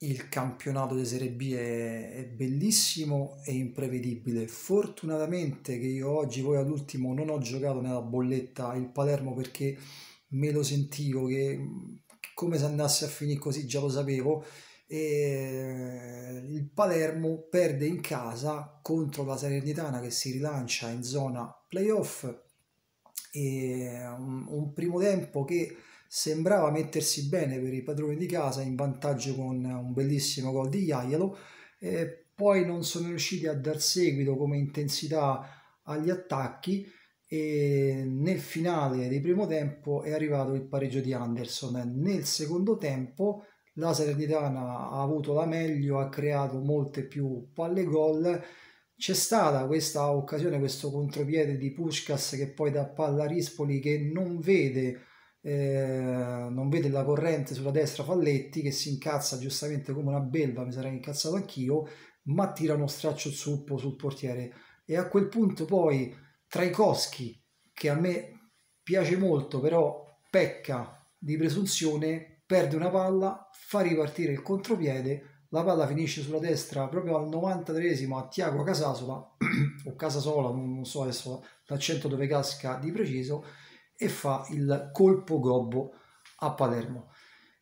il campionato di Serie B è, è, bellissimo e imprevedibile. Fortunatamente che io oggi, poi all'ultimo, non ho giocato nella bolletta il Palermo perché me lo sentivo che come se andasse a finire così già lo sapevo. E eh, il Palermo perde in casa contro la Salernitana che si rilancia in zona playoff e eh, un, un primo tempo che sembrava mettersi bene per i padroni di casa in vantaggio con un bellissimo gol di Iaialo eh, poi non sono riusciti a dar seguito come intensità agli attacchi e nel finale di primo tempo è arrivato il pareggio di Anderson nel secondo tempo la Salernitana ha avuto la meglio ha creato molte più palle gol c'è stata questa occasione questo contropiede di Puskas che poi da palla a Rispoli che non vede eh, non vede la corrente sulla destra Falletti che si incazza giustamente come una belva, mi sarei incazzato anch'io, ma tira uno straccio zuppo sul portiere. E a quel punto poi Traikowski, che a me piace molto, però pecca di presunzione, perde una palla, fa ripartire il contropiede, la palla finisce sulla destra proprio al 93 a Tiago Casasola, o Casasola, non so adesso l'accento dove casca di preciso, e fa il colpo gobbo a Palermo.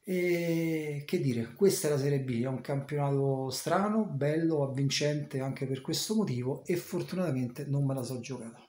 E che dire, questa è la Serie B, è un campionato strano, bello, avvincente anche per questo motivo e fortunatamente non me la so giocata.